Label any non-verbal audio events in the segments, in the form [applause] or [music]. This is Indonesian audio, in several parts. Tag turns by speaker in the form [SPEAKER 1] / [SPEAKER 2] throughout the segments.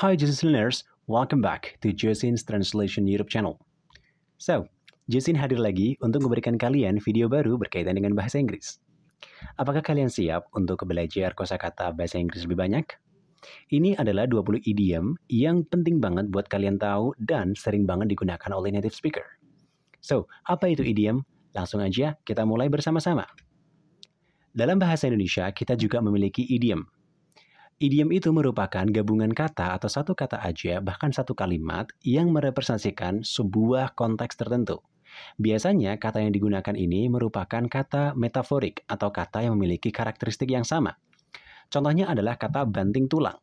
[SPEAKER 1] Hi, Jesus listeners, welcome back to Josin's Translation Europe channel. So, Josin hadir lagi untuk memberikan kalian video baru berkaitan dengan bahasa Inggris. Apakah kalian siap untuk belajar kosakata bahasa Inggris lebih banyak? Ini adalah 20 idiom yang penting banget buat kalian tahu dan sering banget digunakan oleh native speaker. So, apa itu idiom? Langsung aja kita mulai bersama-sama. Dalam bahasa Indonesia, kita juga memiliki idiom, Idiom itu merupakan gabungan kata atau satu kata aja, bahkan satu kalimat yang merepresentasikan sebuah konteks tertentu. Biasanya kata yang digunakan ini merupakan kata metaforik atau kata yang memiliki karakteristik yang sama. Contohnya adalah kata banting tulang.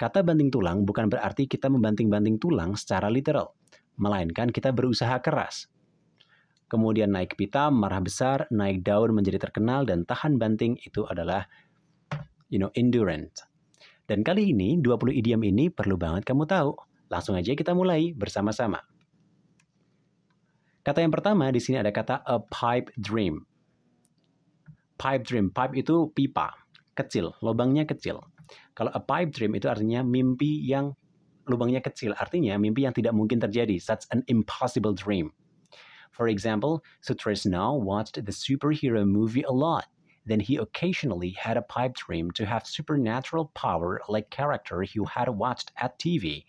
[SPEAKER 1] Kata banting tulang bukan berarti kita membanting-banting tulang secara literal, melainkan kita berusaha keras. Kemudian naik pita, marah besar, naik daun menjadi terkenal, dan tahan banting itu adalah, you know, endurance. Dan kali ini 20 idiom ini perlu banget kamu tahu. Langsung aja kita mulai bersama-sama. Kata yang pertama di sini ada kata a pipe dream. Pipe dream, pipe itu pipa, kecil, lubangnya kecil. Kalau a pipe dream itu artinya mimpi yang lubangnya kecil, artinya mimpi yang tidak mungkin terjadi, such an impossible dream. For example, Sutresna watched the superhero movie a lot. Then he occasionally had a pipe dream to have supernatural power like character he had watched at TV.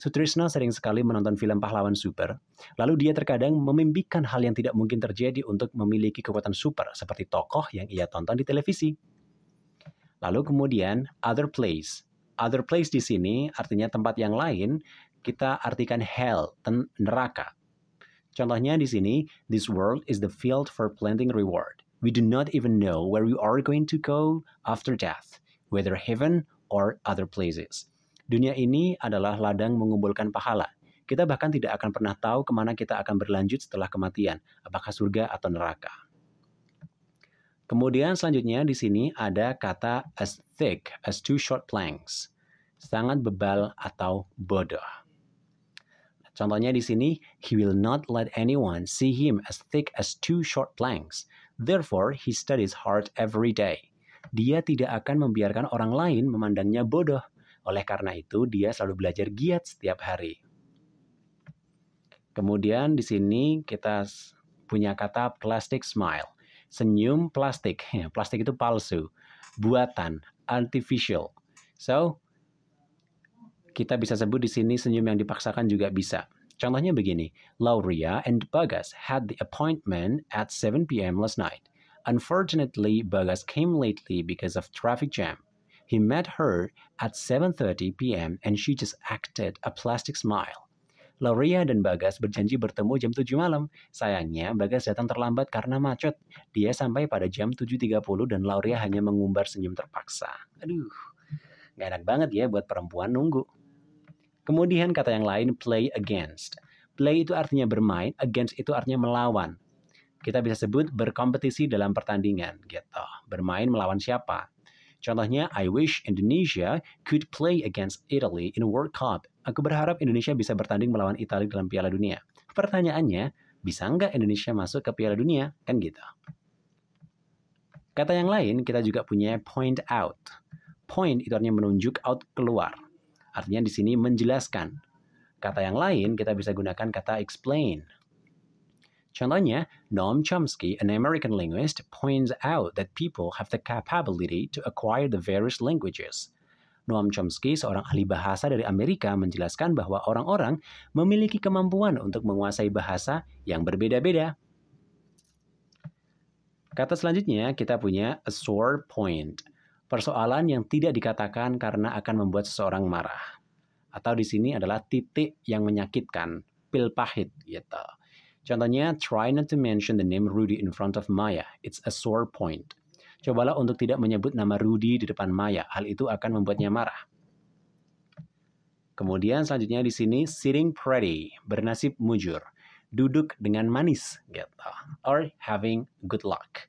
[SPEAKER 1] Sutrisna sering sekali menonton film pahlawan super, lalu dia terkadang memimpikan hal yang tidak mungkin terjadi untuk memiliki kekuatan super seperti tokoh yang ia tonton di televisi. Lalu kemudian other place. Other place di sini artinya tempat yang lain, kita artikan hell, neraka. Contohnya di sini, this world is the field for planting reward. We do not even know where we are going to go after death, whether heaven or other places. Dunia ini adalah ladang mengumpulkan pahala. Kita bahkan tidak akan pernah tahu kemana kita akan berlanjut setelah kematian, apakah surga atau neraka. Kemudian selanjutnya di sini ada kata as thick as two short planks, sangat bebal atau bodoh. Contohnya di sini, he will not let anyone see him as thick as two short planks. Therefore, he studies hard every day. Dia tidak akan membiarkan orang lain memandangnya bodoh. Oleh karena itu, dia selalu belajar giat setiap hari. Kemudian di sini kita punya kata plastic smile. Senyum plastik. [laughs] Plastik itu palsu. Buatan. Artificial. So, kita bisa sebut di sini senyum yang dipaksakan juga bisa. Contohnya begini, Lauria and Bagas had the appointment at 7 p.m. last night. Unfortunately, Bagas came lately because of traffic jam. He met her at 7:30 p.m. and she just acted a plastic smile. Lauria dan Bagas berjanji bertemu jam 7 malam. Sayangnya, Bagas datang terlambat karena macet. Dia sampai pada jam 7.30 dan Lauria hanya mengumbar senyum terpaksa. Aduh, gak enak banget ya buat perempuan nunggu. Kemudian kata yang lain play against. Play itu artinya bermain, against itu artinya melawan. Kita bisa sebut berkompetisi dalam pertandingan gitu. Bermain melawan siapa? Contohnya, I wish Indonesia could play against Italy in World Cup. Aku berharap Indonesia bisa bertanding melawan Italia dalam Piala Dunia. Pertanyaannya, bisa nggak Indonesia masuk ke Piala Dunia? Kan gitu. Kata yang lain, kita juga punya point out. Point itu artinya menunjuk out keluar. Artinya di sini menjelaskan. Kata yang lain kita bisa gunakan kata explain. Contohnya, Noam Chomsky, an American linguist, points out that people have the capability to acquire the various languages. Noam Chomsky, seorang ahli bahasa dari Amerika, menjelaskan bahwa orang-orang memiliki kemampuan untuk menguasai bahasa yang berbeda-beda. Kata selanjutnya kita punya a sore point persoalan yang tidak dikatakan karena akan membuat seseorang marah. Atau di sini adalah titik yang menyakitkan, pil pahit gitu. Contohnya, try not to mention the name Rudy in front of Maya. It's a sore point. Cobalah untuk tidak menyebut nama Rudy di depan Maya. Hal itu akan membuatnya marah. Kemudian selanjutnya di sini sitting pretty, bernasib mujur, duduk dengan manis gitu, or having good luck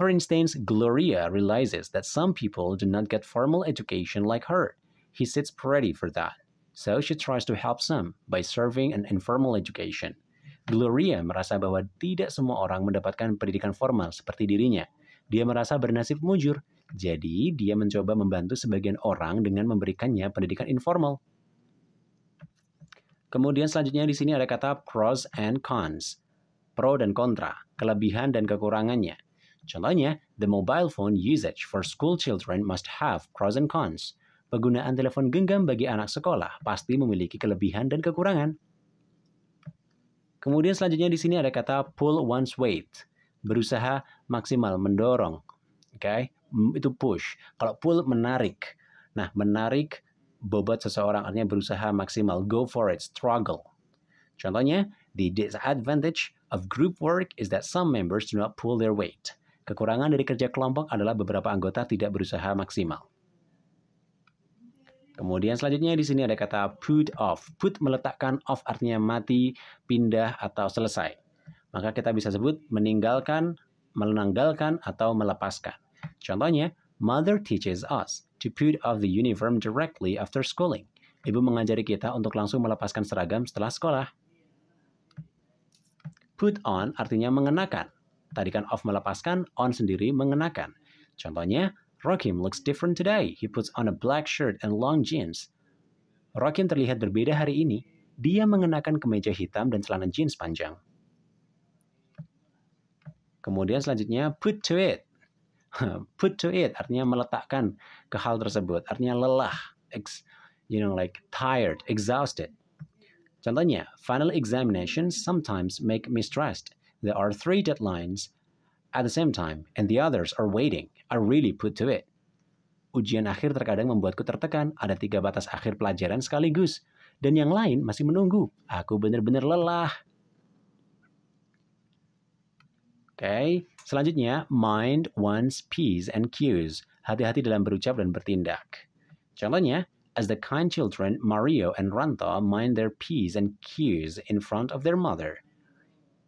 [SPEAKER 1] For instance, Gloria realizes that some people do not get formal education like her. He sits pretty for that. So she tries to help some by serving an informal education. Gloria merasa bahwa tidak semua orang mendapatkan pendidikan formal seperti dirinya. Dia merasa bernasib mujur, jadi dia mencoba membantu sebagian orang dengan memberikannya pendidikan informal. Kemudian selanjutnya di sini ada kata pros and cons, pro dan kontra, kelebihan dan kekurangannya. Contohnya, the mobile phone usage for school children must have pros and cons. Penggunaan telepon genggam bagi anak sekolah pasti memiliki kelebihan dan kekurangan. Kemudian selanjutnya di sini ada kata pull one's weight. Berusaha maksimal mendorong. Oke, okay? itu push. Kalau pull menarik. Nah, menarik bobot seseorang artinya berusaha maksimal, go for it, struggle. Contohnya, the disadvantage of group work is that some members do not pull their weight. Kekurangan dari kerja kelompok adalah beberapa anggota tidak berusaha maksimal. Kemudian selanjutnya di sini ada kata put off. Put meletakkan off artinya mati, pindah, atau selesai. Maka kita bisa sebut meninggalkan, menanggalkan, atau melepaskan. Contohnya, mother teaches us to put off the uniform directly after schooling. Ibu mengajari kita untuk langsung melepaskan seragam setelah sekolah. Put on artinya mengenakan. Tadi kan off melepaskan, on sendiri mengenakan. Contohnya, Rocky looks different today. He puts on a black shirt and long jeans. Rocky terlihat berbeda hari ini. Dia mengenakan kemeja hitam dan celana jeans panjang. Kemudian selanjutnya, put to it. [laughs] put to it artinya meletakkan ke hal tersebut. Artinya lelah, ex, you know, like tired, exhausted. Contohnya, final examinations sometimes make me stressed there are three deadlines at the same time and the others are waiting. I really put to it. Ujian akhir terkadang membuatku tertekan. Ada tiga batas akhir pelajaran sekaligus. Dan yang lain masih menunggu. Aku benar-benar lelah. Oke, okay. selanjutnya mind one's p's and q's. Hati-hati dalam berucap dan bertindak. Contohnya, as the kind children Mario and Ranta mind their p's and q's in front of their mother.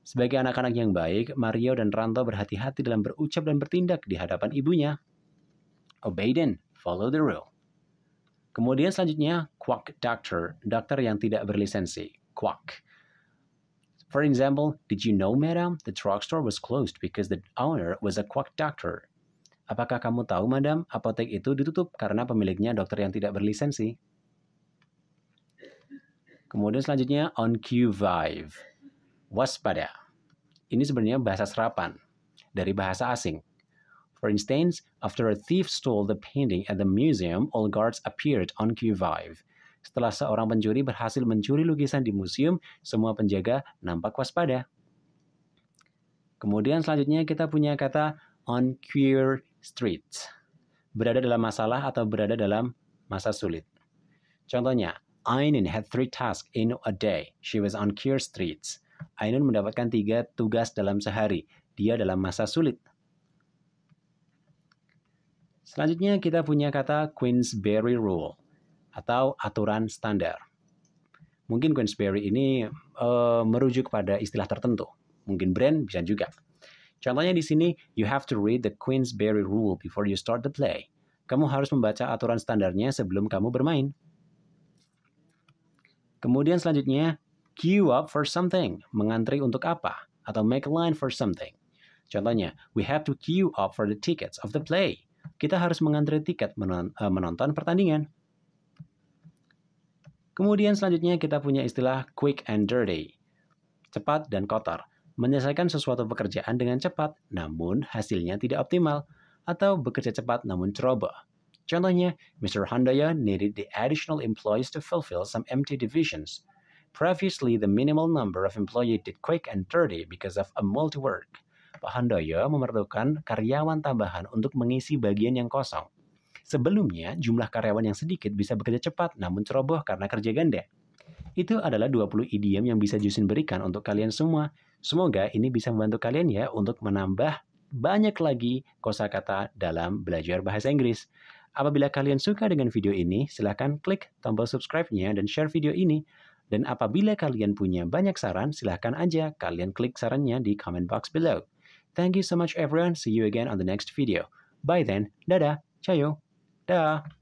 [SPEAKER 1] Sebagai anak-anak yang baik, Mario dan Ranto berhati-hati dalam berucap dan bertindak di hadapan ibunya. Obey then, follow the rule. Kemudian selanjutnya, quack doctor, dokter yang tidak berlisensi, quack. For example, did you know, madam, the drugstore was closed because the owner was a quack doctor. Apakah kamu tahu, madam, apotek itu ditutup karena pemiliknya dokter yang tidak berlisensi? Kemudian selanjutnya, on cue vibe waspada. Ini sebenarnya bahasa serapan dari bahasa asing. For instance, after a thief stole the painting at the museum, all guards appeared on Q5. Setelah seorang pencuri berhasil mencuri lukisan di museum, semua penjaga nampak waspada. Kemudian selanjutnya kita punya kata on queer street. Berada dalam masalah atau berada dalam masa sulit. Contohnya, Ainin had three tasks in a day. She was on queer streets. Ainun mendapatkan tiga tugas dalam sehari. Dia dalam masa sulit. Selanjutnya kita punya kata Queensberry Rule atau aturan standar. Mungkin Queensberry ini e, merujuk pada istilah tertentu. Mungkin brand bisa juga. Contohnya di sini, you have to read the Queensberry Rule before you start the play. Kamu harus membaca aturan standarnya sebelum kamu bermain. Kemudian selanjutnya, queue up for something, mengantri untuk apa, atau make a line for something. Contohnya, we have to queue up for the tickets of the play. Kita harus mengantri tiket eh, menonton pertandingan. Kemudian selanjutnya kita punya istilah quick and dirty. Cepat dan kotor. Menyelesaikan sesuatu pekerjaan dengan cepat, namun hasilnya tidak optimal. Atau bekerja cepat namun ceroboh. Contohnya, Mr. Handaya needed the additional employees to fulfill some empty divisions. Previously, the minimal number of employee did quick and dirty because of a multi-work. Pak Handoyo memerlukan karyawan tambahan untuk mengisi bagian yang kosong. Sebelumnya, jumlah karyawan yang sedikit bisa bekerja cepat namun ceroboh karena kerja ganda. Itu adalah 20 idiom yang bisa Jusin berikan untuk kalian semua. Semoga ini bisa membantu kalian ya untuk menambah banyak lagi kosakata dalam belajar bahasa Inggris. Apabila kalian suka dengan video ini, silahkan klik tombol subscribe-nya dan share video ini dan apabila kalian punya banyak saran, silahkan aja kalian klik sarannya di comment box below. Thank you so much everyone. See you again on the next video. Bye then. Dadah. Ciao. Dah.